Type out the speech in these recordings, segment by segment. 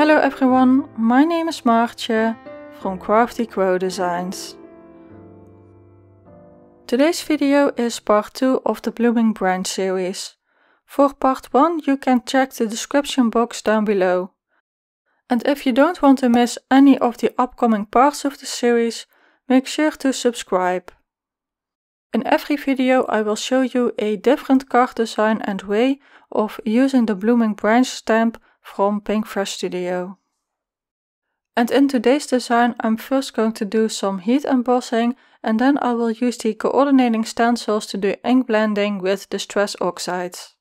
Hello everyone, my name is Martje from Crafty Crow Designs. Today's video is part 2 of the Blooming Branch series. For part 1 you can check the description box down below. And if you don't want to miss any of the upcoming parts of the series, make sure to subscribe. In every video I will show you a different card design and way of using the Blooming Branch stamp from Pinkfresh Studio. And in today's design I'm first going to do some heat embossing and then I will use the coordinating stencils to do ink blending with distress oxides.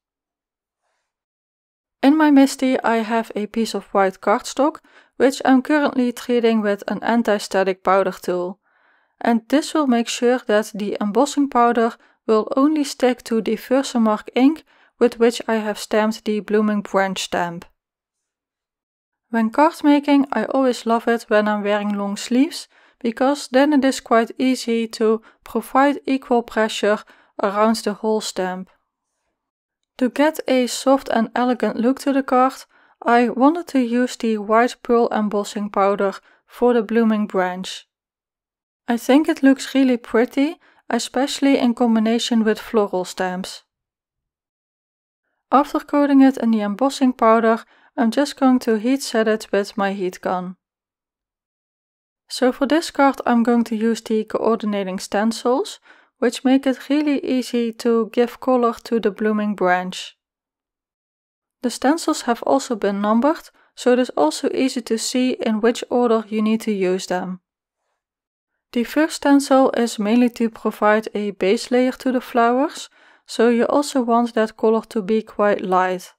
In my Misty I have a piece of white cardstock which I'm currently treating with an anti-static powder tool. And this will make sure that the embossing powder will only stick to the Versamark ink with which I have stamped the Blooming Branch stamp. When card making, I always love it when I'm wearing long sleeves, because then it is quite easy to provide equal pressure around the whole stamp. To get a soft and elegant look to the card, I wanted to use the white pearl embossing powder for the blooming branch. I think it looks really pretty, especially in combination with floral stamps. After coating it in the embossing powder, I'm just going to heat set it with my heat gun. So for this card I'm going to use the coordinating stencils, which make it really easy to give color to the blooming branch. The stencils have also been numbered, so it is also easy to see in which order you need to use them. The first stencil is mainly to provide a base layer to the flowers, so you also want that color to be quite light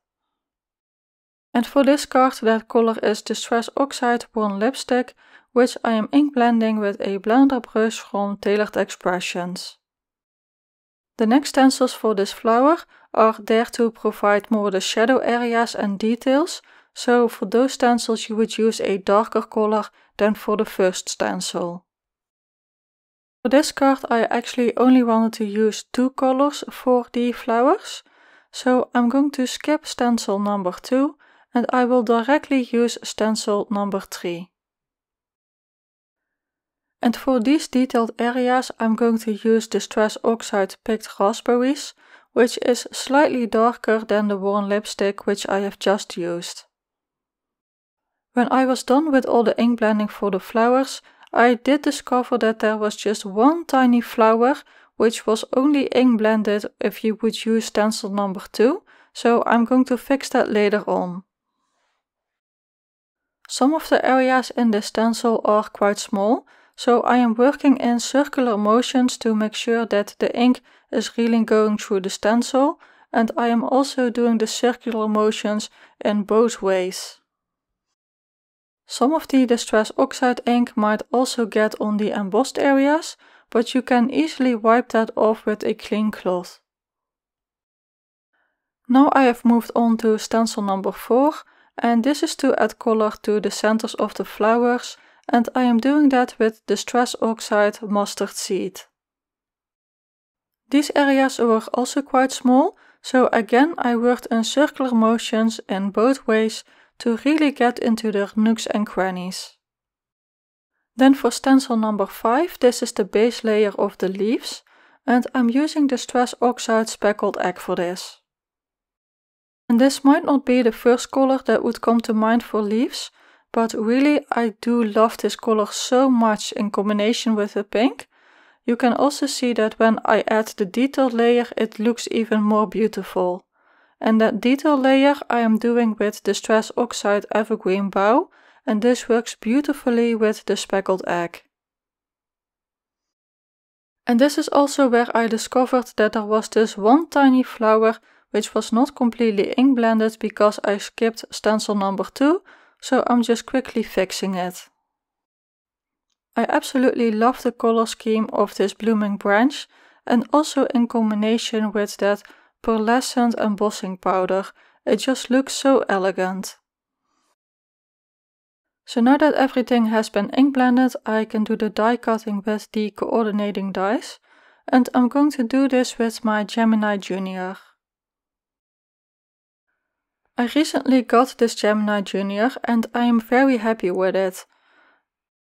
and for this card that color is Distress Oxide 1 Lipstick, which I am ink blending with a blender brush from Tailored Expressions. The next stencils for this flower are there to provide more the shadow areas and details, so for those stencils you would use a darker color than for the first stencil. For this card I actually only wanted to use two colors for the flowers, so I'm going to skip stencil number 2 and I will directly use stencil number 3. And for these detailed areas I'm going to use Distress Oxide Picked Raspberries, which is slightly darker than the worn lipstick which I have just used. When I was done with all the ink blending for the flowers, I did discover that there was just one tiny flower which was only ink blended if you would use stencil number 2, so I'm going to fix that later on. Some of the areas in this stencil are quite small, so I am working in circular motions to make sure that the ink is really going through the stencil and I am also doing the circular motions in both ways. Some of the Distress Oxide ink might also get on the embossed areas, but you can easily wipe that off with a clean cloth. Now I have moved on to stencil number 4 and this is to add color to the centers of the flowers and I am doing that with Distress Oxide Mustard Seed. These areas were also quite small, so again I worked in circular motions in both ways to really get into their nooks and crannies. Then for stencil number 5, this is the base layer of the leaves, and I'm using the Stress Oxide Speckled Egg for this. And this might not be the first color that would come to mind for leaves, but really I do love this color so much in combination with the pink. You can also see that when I add the detail layer it looks even more beautiful. And that detail layer I am doing with the Stress Oxide Evergreen Bow and this works beautifully with the speckled egg. And this is also where I discovered that there was this one tiny flower which was not completely ink blended because I skipped stencil number 2, so I'm just quickly fixing it. I absolutely love the color scheme of this blooming branch and also in combination with that pearlescent embossing powder, it just looks so elegant. So now that everything has been ink blended, I can do the die cutting with the coordinating dies. And I'm going to do this with my Gemini Junior. I recently got this Gemini Junior and I am very happy with it.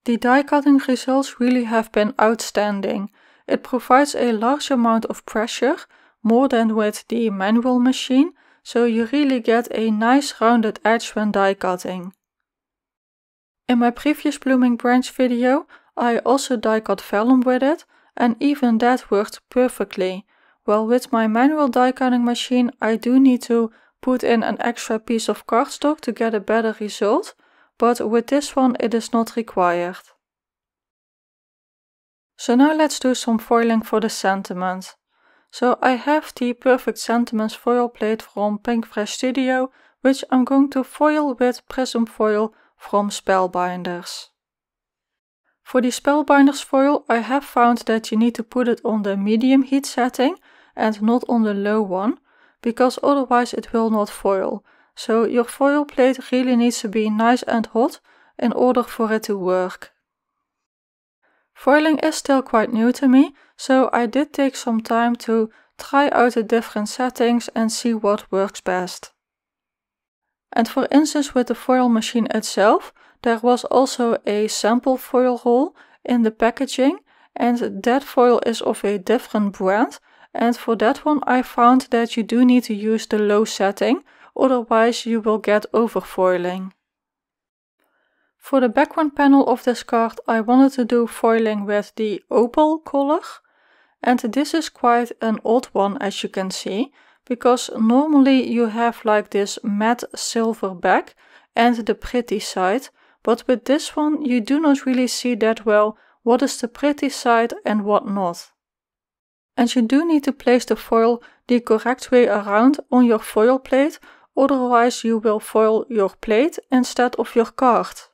The die cutting results really have been outstanding. It provides a large amount of pressure, more than with the manual machine, so you really get a nice rounded edge when die cutting. In my previous blooming branch video, I also die cut vellum with it, and even that worked perfectly. Well, with my manual die cutting machine, I do need to put in an extra piece of cardstock to get a better result, but with this one it is not required. So now let's do some foiling for the sentiment. So I have the Perfect Sentiments foil plate from Pinkfresh Studio, which I'm going to foil with Prism foil from Spellbinders. For the Spellbinders foil I have found that you need to put it on the medium heat setting and not on the low one, because otherwise it will not foil. So your foil plate really needs to be nice and hot in order for it to work. Foiling is still quite new to me, so I did take some time to try out the different settings and see what works best. And for instance with the foil machine itself, there was also a sample foil roll in the packaging and that foil is of a different brand and for that one, I found that you do need to use the low setting, otherwise you will get overfoiling. For the background panel of this card, I wanted to do foiling with the opal color. And this is quite an odd one as you can see, because normally you have like this matte silver back and the pretty side, but with this one you do not really see that well what is the pretty side and what not and you do need to place the foil the correct way around on your foil plate, otherwise you will foil your plate instead of your card.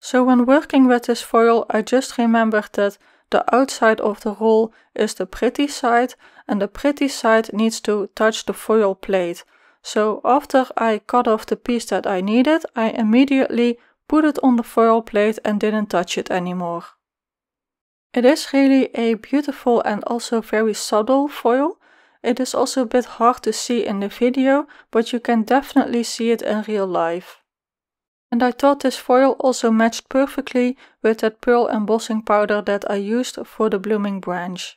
So when working with this foil I just remembered that the outside of the roll is the pretty side and the pretty side needs to touch the foil plate. So after I cut off the piece that I needed, I immediately put it on the foil plate and didn't touch it anymore. It is really a beautiful and also very subtle foil. It is also a bit hard to see in the video, but you can definitely see it in real life. And I thought this foil also matched perfectly with that pearl embossing powder that I used for the blooming branch.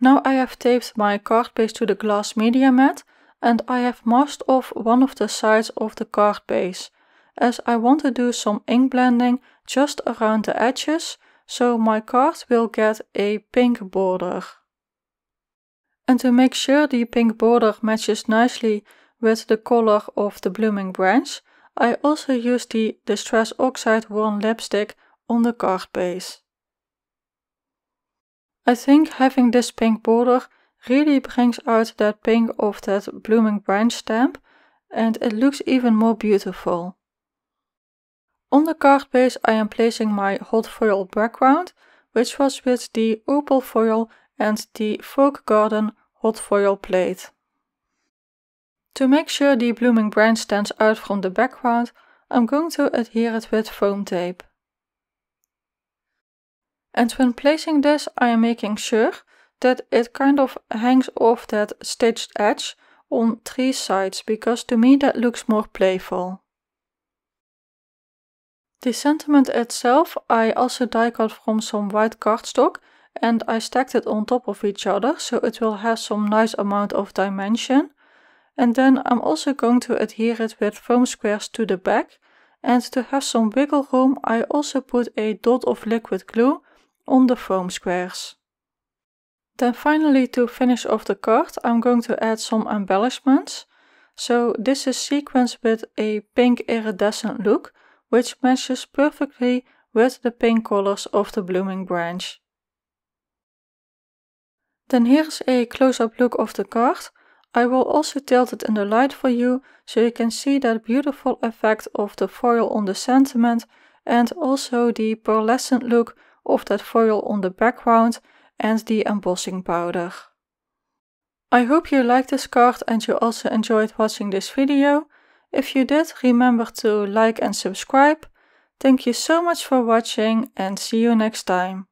Now I have taped my card base to the glass media mat and I have masked off one of the sides of the card base, as I want to do some ink blending just around the edges so my card will get a pink border. And to make sure the pink border matches nicely with the color of the blooming branch, I also use the Distress Oxide 1 lipstick on the card base. I think having this pink border really brings out that pink of that blooming branch stamp and it looks even more beautiful. On the card base I am placing my hot foil background, which was with the opal foil and the Folk Garden hot foil plate. To make sure the blooming branch stands out from the background, I'm going to adhere it with foam tape. And when placing this, I am making sure that it kind of hangs off that stitched edge on three sides, because to me that looks more playful. The sentiment itself I also die cut from some white cardstock and I stacked it on top of each other so it will have some nice amount of dimension. And then I'm also going to adhere it with foam squares to the back. And to have some wiggle room I also put a dot of liquid glue on the foam squares. Then finally to finish off the card I'm going to add some embellishments. So this is sequenced with a pink iridescent look which matches perfectly with the pink colors of the blooming branch. Then here's a close-up look of the card. I will also tilt it in the light for you, so you can see that beautiful effect of the foil on the sentiment and also the pearlescent look of that foil on the background and the embossing powder. I hope you liked this card and you also enjoyed watching this video. If you did, remember to like and subscribe. Thank you so much for watching and see you next time.